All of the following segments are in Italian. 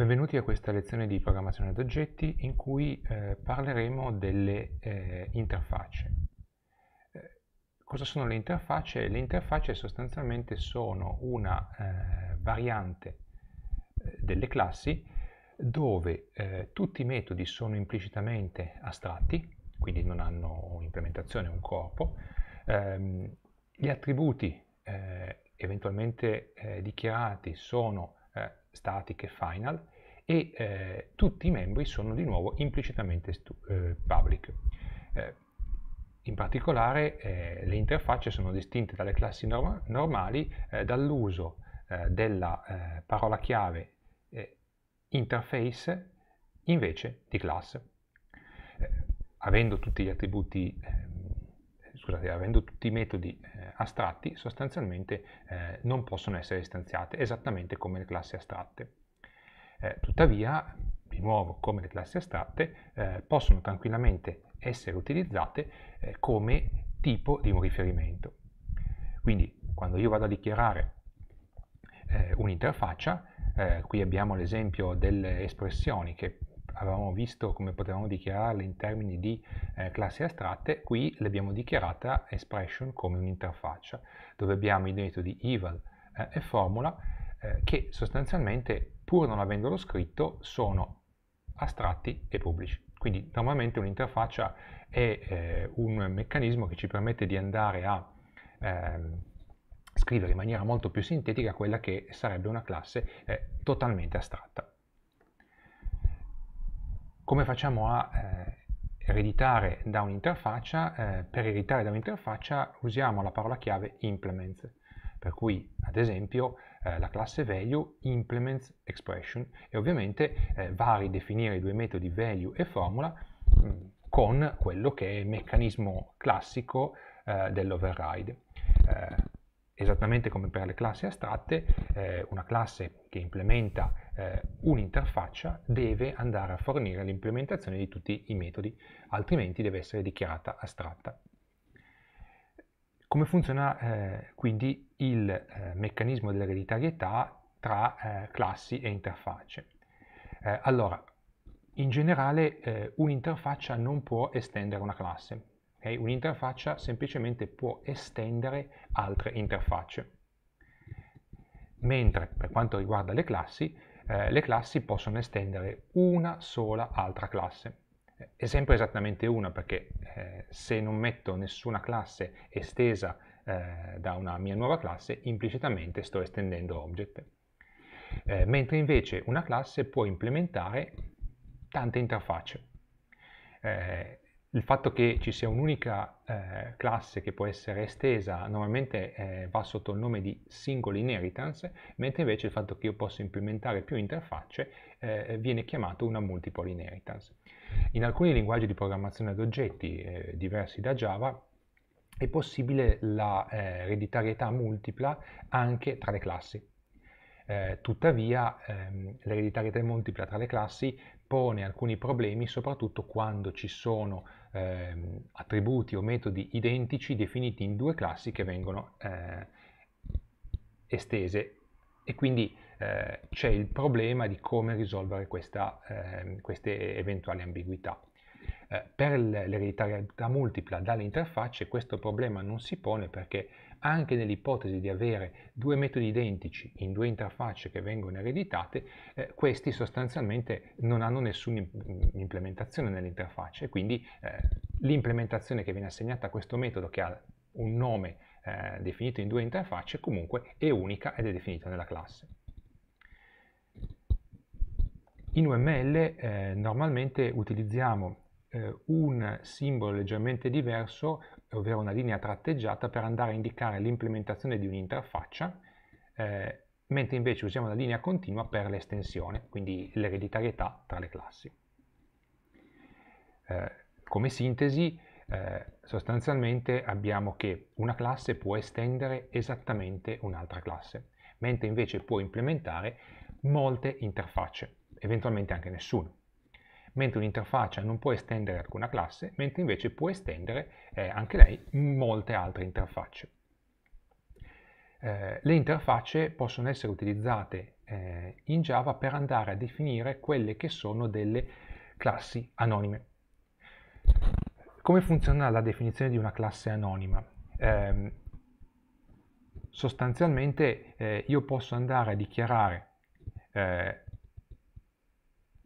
Benvenuti a questa lezione di programmazione ad oggetti in cui eh, parleremo delle eh, interfacce. Eh, cosa sono le interfacce? Le interfacce sostanzialmente sono una eh, variante eh, delle classi dove tutti i metodi sono implicitamente astratti, quindi non hanno un'implementazione, un corpo, ehm, gli attributi eventualmente dichiarati sono static e final e eh, tutti i membri sono di nuovo implicitamente eh, public. Eh, in particolare eh, le interfacce sono distinte dalle classi norm normali eh, dall'uso eh, della parola chiave interface invece di classe. avendo tutti gli attributi ehm, scusate, avendo tutti i metodi eh, astratti, sostanzialmente eh, non possono essere istanziate, esattamente come le classi astratte. Eh, tuttavia, di nuovo, come le classi astratte, eh, possono tranquillamente essere utilizzate eh, come tipo di un riferimento. Quindi, quando io vado a dichiarare eh, un'interfaccia, eh, qui abbiamo l'esempio delle espressioni che avevamo visto come potevamo dichiararle in termini di eh, classi astratte, qui l'abbiamo dichiarata expression come un'interfaccia, dove abbiamo i metodi eval eh, e formula eh, che sostanzialmente pur non avendolo scritto, sono astratti e pubblici. Quindi normalmente un'interfaccia è eh, un meccanismo che ci permette di andare a eh, scrivere in maniera molto più sintetica quella che sarebbe una classe eh, totalmente astratta. Come facciamo a eh, ereditare da un'interfaccia? Eh, per ereditare da un'interfaccia usiamo la parola chiave implements per cui, ad esempio, eh, la classe value implements expression e ovviamente eh, va a ridefinire i due metodi value e formula mh, mm, con quello che è il meccanismo classico eh, dell'override. Eh, esattamente come per le classi astratte, eh, una classe che implementa eh, un'interfaccia deve andare a fornire l'implementazione di tutti i metodi, altrimenti deve essere dichiarata astratta. Come funziona eh, quindi il eh, meccanismo dell'ereditarietà tra eh, classi e interfacce? Eh, allora, in generale eh, un'interfaccia non può estendere una classe, okay? un'interfaccia semplicemente può estendere altre interfacce. Mentre per quanto riguarda le classi, eh, le classi possono estendere una sola altra classe è sempre esattamente una perché eh, se non metto nessuna classe estesa eh, da una mia nuova classe implicitamente sto estendendo object eh, mentre invece una classe può implementare tante interfacce eh, il fatto che ci sia un'unica eh, classe che può essere estesa normalmente eh, va sotto il nome di single inheritance, mentre invece il fatto che io possa implementare più interfacce eh, viene chiamato una multiple inheritance. In alcuni linguaggi di programmazione ad oggetti eh, diversi da Java è possibile la eh, ereditarietà multipla anche tra le classi. Eh, tuttavia ehm, l'ereditarietà multipla tra le classi pone alcuni problemi soprattutto quando ci sono ehm, attributi o metodi identici definiti in due classi che vengono eh, estese e quindi eh, c'è il problema di come risolvere questa, ehm, queste eventuali ambiguità. Eh, per l'ereditarietà multipla dalle interfacce questo problema non si pone perché anche nell'ipotesi di avere due metodi identici in due interfacce che vengono ereditate, eh, questi sostanzialmente non hanno nessuna mm, implementazione nell'interfaccia e quindi eh, l'implementazione che viene assegnata a questo metodo che ha un nome eh, definito in due interfacce comunque è unica ed è definita nella classe. In UML eh, normalmente utilizziamo eh, un simbolo leggermente diverso, ovvero una linea tratteggiata, per andare a indicare l'implementazione di un'interfaccia, eh, mentre invece usiamo la linea continua per l'estensione, quindi l'ereditarietà tra le classi. Eh, come sintesi, eh, sostanzialmente abbiamo che una classe può estendere esattamente un'altra classe, mentre invece può implementare molte interfacce, eventualmente anche nessuna mentre un'interfaccia non può estendere alcuna classe, mentre invece può estendere eh, anche lei molte altre interfacce. Eh, le interfacce possono essere utilizzate eh, in Java per andare a definire quelle che sono delle classi anonime. Come funziona la definizione di una classe anonima? Ehm, sostanzialmente eh, io posso andare a dichiarare eh,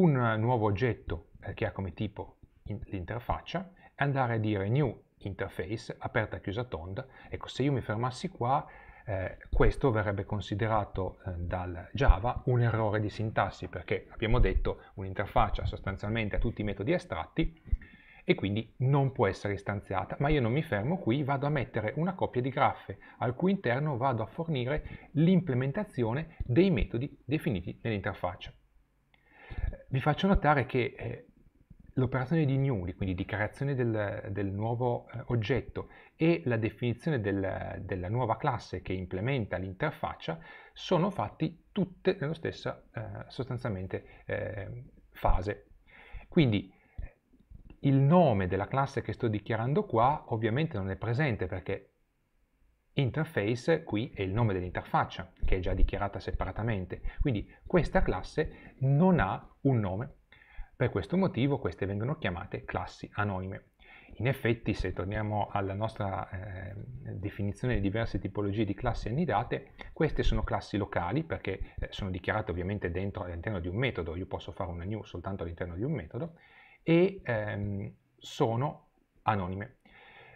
un nuovo oggetto eh, che ha come tipo l'interfaccia e andare a dire new interface, aperta chiusa tonda. Ecco, se io mi fermassi qua, eh, questo verrebbe considerato eh, dal Java un errore di sintassi perché abbiamo detto un'interfaccia sostanzialmente ha tutti i metodi astratti e quindi non può essere istanziata, ma io non mi fermo qui, vado a mettere una coppia di graffe al cui interno vado a fornire l'implementazione dei metodi definiti nell'interfaccia vi faccio notare che eh, l'operazione di newly, quindi di creazione del, del nuovo eh, oggetto e la definizione del, della nuova classe che implementa l'interfaccia sono fatti tutte nella stessa eh, sostanzialmente eh, fase. Quindi il nome della classe che sto dichiarando qua ovviamente non è presente perché interface qui è il nome dell'interfaccia che è già dichiarata separatamente. Quindi questa classe non ha un nome. Per questo motivo queste vengono chiamate classi anonime. In effetti, se torniamo alla nostra eh, definizione di diverse tipologie di classi annidate, queste sono classi locali perché eh, sono dichiarate ovviamente dentro, all'interno di un metodo, io posso fare una new soltanto all'interno di un metodo, e ehm, sono anonime.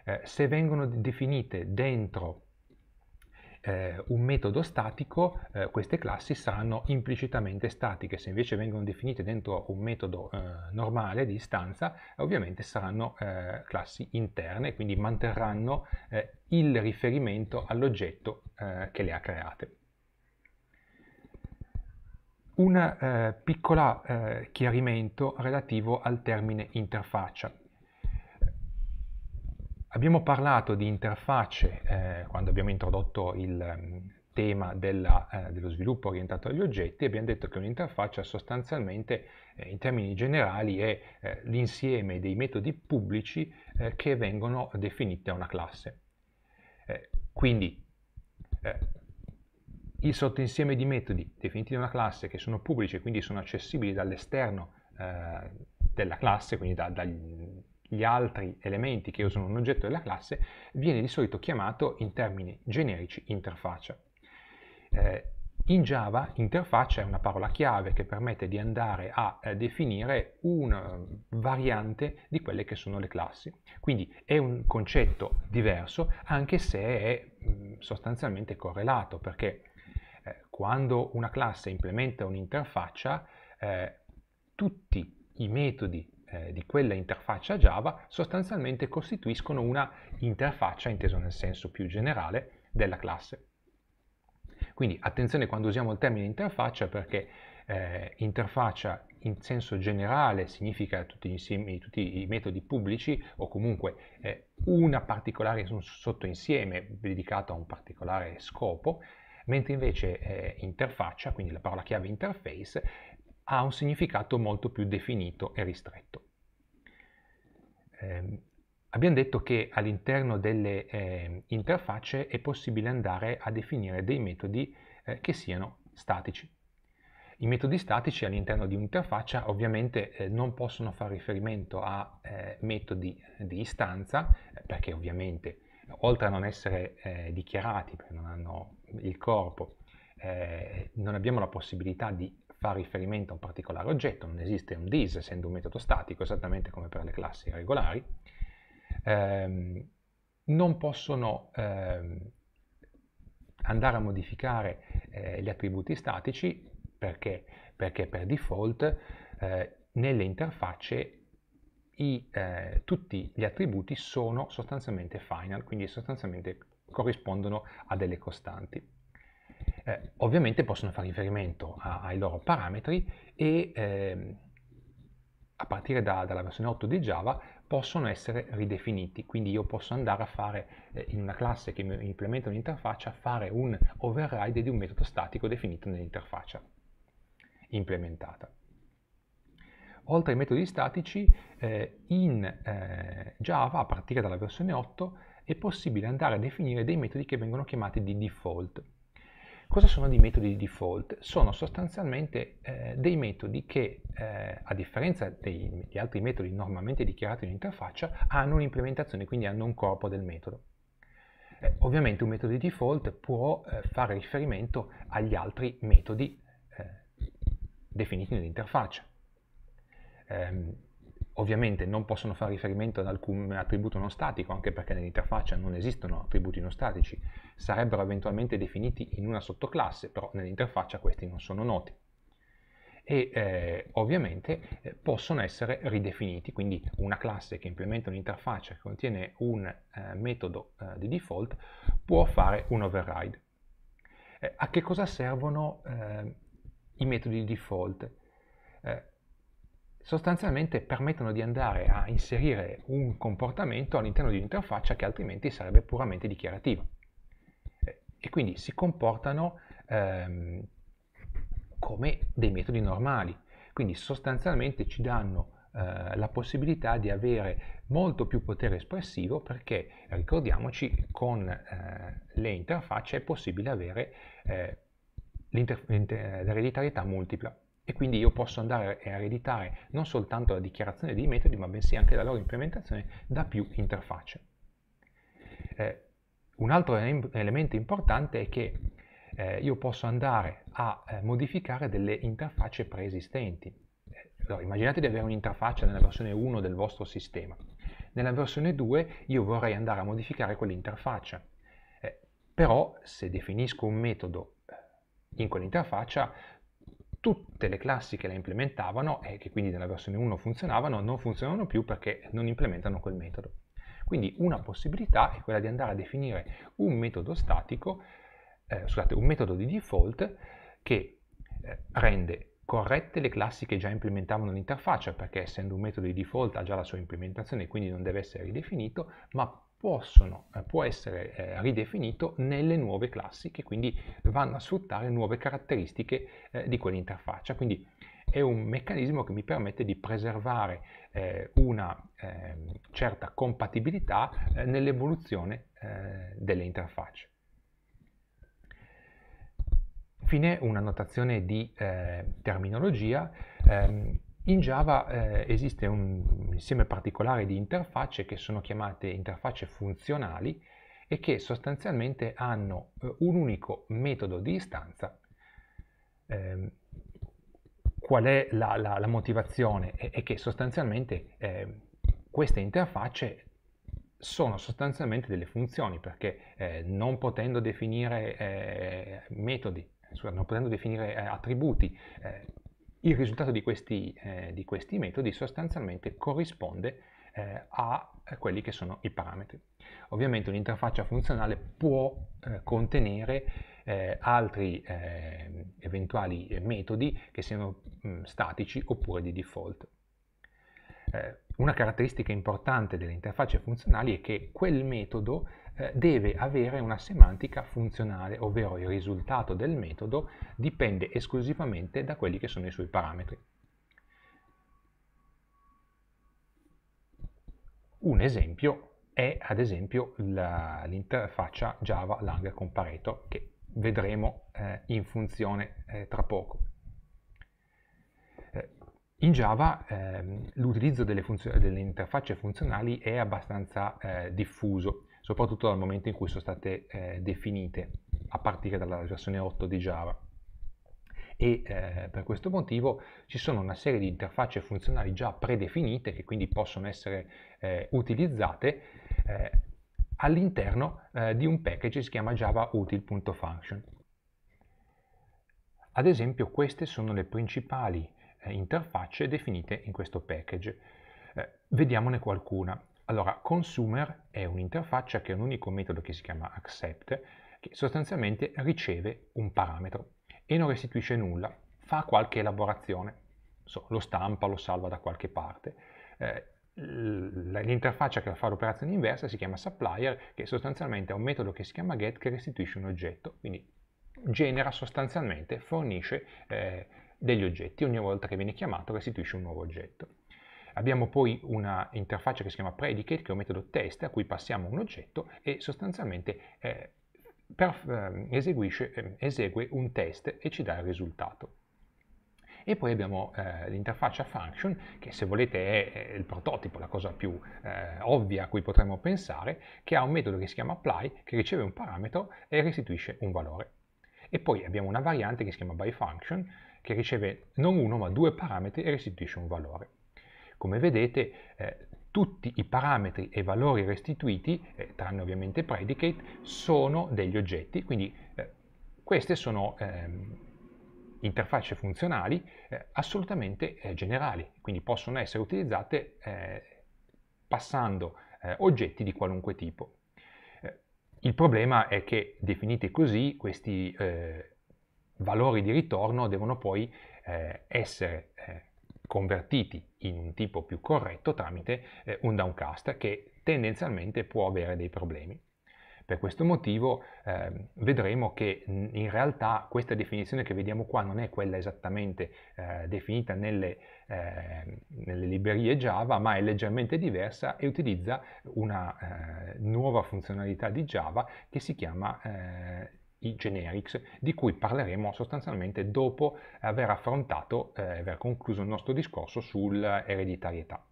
Eh, se vengono definite dentro eh, un metodo statico, eh, queste classi saranno implicitamente statiche, se invece vengono definite dentro un metodo eh, normale di istanza, ovviamente saranno eh, classi interne, quindi manterranno eh, il riferimento all'oggetto eh, che le ha create. Un piccolo chiarimento relativo al termine interfaccia. Abbiamo parlato di interfacce eh, quando abbiamo introdotto il mm, tema della, eh, dello sviluppo orientato agli oggetti, abbiamo detto che un'interfaccia sostanzialmente eh, in termini generali è eh, l'insieme dei metodi pubblici eh, che vengono definiti da una classe. Eh, quindi il sottoinsieme di metodi definiti da una classe che sono pubblici e quindi sono accessibili dall'esterno della classe, quindi da, da, gli altri elementi che usano un oggetto della classe, viene di solito chiamato in termini generici interfaccia. Eh, in Java interfaccia è una parola chiave che permette di andare a eh, definire una eh, variante di quelle che sono le classi. Quindi è un concetto diverso anche se è mh, mm, sostanzialmente correlato perché eh, quando una classe implementa un'interfaccia eh, tutti i metodi eh, di quella interfaccia Java sostanzialmente costituiscono una interfaccia, inteso nel senso più generale, della classe. Quindi attenzione quando usiamo il termine interfaccia perché eh, interfaccia in senso generale significa tutti, insiemi, tutti i metodi pubblici o comunque eh, una particolare un sottoinsieme dedicato a un particolare scopo, mentre invece eh, interfaccia, quindi la parola chiave interface, ha un significato molto più definito e ristretto. Eh, abbiamo detto che all'interno delle eh, interfacce è possibile andare a definire dei metodi eh, che siano statici. I metodi statici all'interno di un'interfaccia ovviamente eh, non possono fare riferimento a eh, metodi di istanza, eh, perché ovviamente oltre a non essere dichiarati, perché non hanno il corpo, eh, non abbiamo la possibilità di fa riferimento a un particolare oggetto, non esiste un this essendo un metodo statico, esattamente come per le classi regolari, ehm, non possono ehm, andare a modificare eh, gli attributi statici perché, perché per default eh, nelle interfacce i, eh, tutti gli attributi sono sostanzialmente final, quindi sostanzialmente corrispondono a delle costanti. Eh, ovviamente possono fare riferimento a, ai loro parametri e eh, a partire da, dalla versione 8 di Java possono essere ridefiniti, quindi io posso andare a fare eh, in una classe che mi implementa un'interfaccia, fare un override di un metodo statico definito nell'interfaccia implementata. Oltre ai metodi statici, eh, in eh, Java, a partire dalla versione 8, è possibile andare a definire dei metodi che vengono chiamati di default. Cosa sono dei metodi di default? Sono sostanzialmente eh, dei metodi che, eh, a differenza degli altri metodi normalmente dichiarati in interfaccia, hanno un'implementazione, quindi hanno un corpo del metodo. Eh, ovviamente un metodo di default può eh, fare riferimento agli altri metodi eh, definiti nell'interfaccia. Ehm, ovviamente non possono fare riferimento ad alcun attributo non statico, anche perché nell'interfaccia non esistono attributi non statici, sarebbero eventualmente definiti in una sottoclasse, però nell'interfaccia questi non sono noti. E eh, ovviamente eh, possono essere ridefiniti, quindi una classe che implementa un'interfaccia che contiene un eh, metodo eh, di default può fare un override. Eh, a che cosa servono ehm, i metodi di default? Eh, sostanzialmente permettono di andare a inserire un comportamento all'interno di un'interfaccia che altrimenti sarebbe puramente dichiarativa. E quindi si comportano ehm, come dei metodi normali, quindi sostanzialmente ci danno eh, la possibilità di avere molto più potere espressivo perché ricordiamoci con eh, le interfacce è possibile avere eh, l'ereditarietà multipla e quindi io posso andare a ereditare non soltanto la dichiarazione dei metodi, ma bensì anche la loro implementazione da più interfacce. Eh, un altro elemento importante è che eh, io posso andare a eh, modificare delle interfacce preesistenti. Eh, allora, immaginate di avere un'interfaccia nella versione 1 del vostro sistema. Nella versione 2 io vorrei andare a modificare quell'interfaccia. Eh, però se definisco un metodo eh, in quell'interfaccia tutte le classi che la implementavano e che quindi nella versione 1 funzionavano non funzionano più perché non implementano quel metodo. Quindi una possibilità è quella di andare a definire un metodo statico, eh, scusate, un metodo di default che eh, rende corrette le classi che già implementavano l'interfaccia perché essendo un metodo di default ha già la sua implementazione e quindi non deve essere ridefinito, ma possono, eh, può essere eh, ridefinito nelle nuove classi che quindi vanno a sfruttare nuove caratteristiche eh, di quell'interfaccia. Quindi è un meccanismo che mi permette di preservare eh, una ehm, certa compatibilità eh, nell'evoluzione eh, delle interfacce. Infine una notazione di terminologia. Ehm, in Java eh, esiste un, insieme particolare di interfacce che sono chiamate interfacce funzionali e che sostanzialmente hanno eh, un unico metodo di istanza. Eh, qual è la, la, la motivazione? È, è, che sostanzialmente ehm, queste interfacce sono sostanzialmente delle funzioni perché eh, non potendo definire eh, metodi, non potendo definire eh, attributi, il risultato di questi, eh, di questi metodi sostanzialmente corrisponde eh, a eh, quelli che sono i parametri. Ovviamente un'interfaccia funzionale può eh, contenere eh, altri eh, eventuali metodi che siano mh, mm, statici oppure di default. una caratteristica importante delle interfacce funzionali è che quel metodo eh, deve avere una semantica funzionale, ovvero il risultato del metodo dipende esclusivamente da quelli che sono i suoi parametri. Un esempio è ad esempio l'interfaccia Java Lang con che vedremo eh, in funzione eh, tra poco. Eh, in Java ehm, l'utilizzo delle, delle, interfacce funzionali è abbastanza eh, diffuso soprattutto dal momento in cui sono state eh, definite, a partire dalla versione 8 di Java. E eh, per questo motivo ci sono una serie di interfacce funzionali già predefinite che quindi possono essere eh, utilizzate eh, all'interno eh, di un package che si chiama javautil.function. Ad esempio queste sono le principali eh, interfacce definite in questo package. vediamone qualcuna. Allora, consumer è un'interfaccia che ha un unico metodo che si chiama accept, che sostanzialmente riceve un parametro e non restituisce nulla, fa qualche elaborazione, so, lo stampa, lo salva da qualche parte. Eh, l'interfaccia che fa l'operazione inversa si chiama supplier, che sostanzialmente è un metodo che si chiama get che restituisce un oggetto, quindi genera sostanzialmente, fornisce eh, degli oggetti, ogni volta che viene chiamato restituisce un nuovo oggetto. Abbiamo poi una interfaccia che si chiama predicate, che è un metodo test a cui passiamo un oggetto e sostanzialmente eh, per, eh, ehm, esegue un test e ci dà il risultato. E poi abbiamo eh, l'interfaccia function, che se volete è, il prototipo, la cosa più eh, ovvia a cui potremmo pensare, che ha un metodo che si chiama apply, che riceve un parametro e restituisce un valore. E poi abbiamo una variante che si chiama byFunction, che riceve non uno ma due parametri e restituisce un valore. Come vedete eh, tutti i parametri e valori restituiti, eh, tranne ovviamente predicate, sono degli oggetti, quindi eh, queste sono ehm, interfacce funzionali eh, assolutamente eh, generali, quindi possono essere utilizzate eh, passando oggetti di qualunque tipo. il problema è che definite così questi valori di ritorno devono poi essere convertiti in un tipo più corretto tramite eh, un downcast che tendenzialmente può avere dei problemi. Per questo motivo eh, vedremo che in realtà questa definizione che vediamo qua non è quella esattamente eh, definita nelle, eh, nelle, librerie Java, ma è leggermente diversa e utilizza una eh, nuova funzionalità di Java che si chiama eh, i generics, di cui parleremo sostanzialmente dopo aver affrontato e eh, aver concluso il nostro discorso sull'ereditarietà.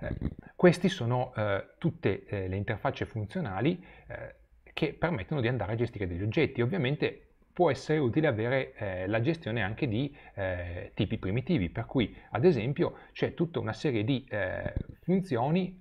Eh, queste sono eh, tutte eh, le interfacce funzionali eh, che permettono di andare a gestire degli oggetti. Ovviamente può essere utile avere eh, la gestione anche di eh, tipi primitivi, per cui ad esempio c'è tutta una serie di funzioni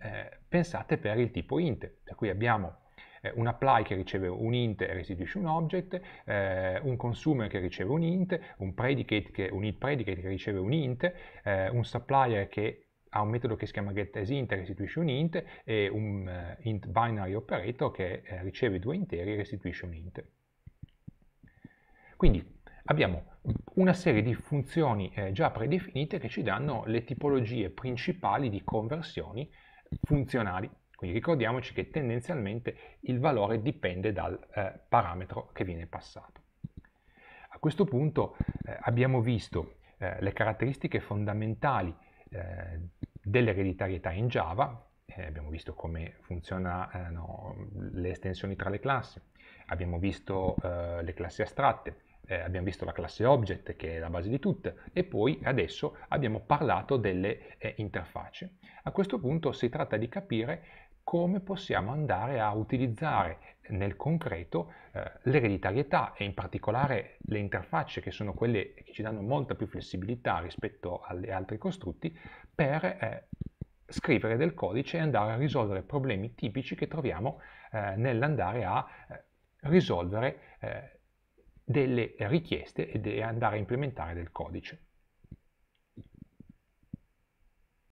pensate per il tipo int, per cui abbiamo eh, un apply che riceve un int e restituisce un object, eh, un consumer che riceve un int, un predicate che, un predicate che riceve un int, eh, un supplier che ha un metodo che si chiama getAsInt e restituisce un int e un uh, int binary operator che eh, riceve due interi e restituisce un int. Quindi abbiamo una serie di funzioni eh, già predefinite che ci danno le tipologie principali di conversioni funzionali. Quindi ricordiamoci che tendenzialmente il valore dipende dal eh, parametro che viene passato. A questo punto eh, abbiamo visto eh, le caratteristiche fondamentali eh, dell'ereditarietà in Java, eh, abbiamo visto come funzionano eh, le estensioni tra le classi, abbiamo visto le classi astratte, eh, abbiamo visto la classe object che è la base di tutte e poi adesso abbiamo parlato delle eh, interfacce. A questo punto si tratta di capire come possiamo andare a utilizzare nel concreto eh, l'ereditarietà e in particolare le interfacce che sono quelle che ci danno molta più flessibilità rispetto agli altri costrutti per eh, scrivere del codice e andare a risolvere problemi tipici che troviamo eh, nell'andare a eh, risolvere eh, delle richieste e andare a implementare del codice.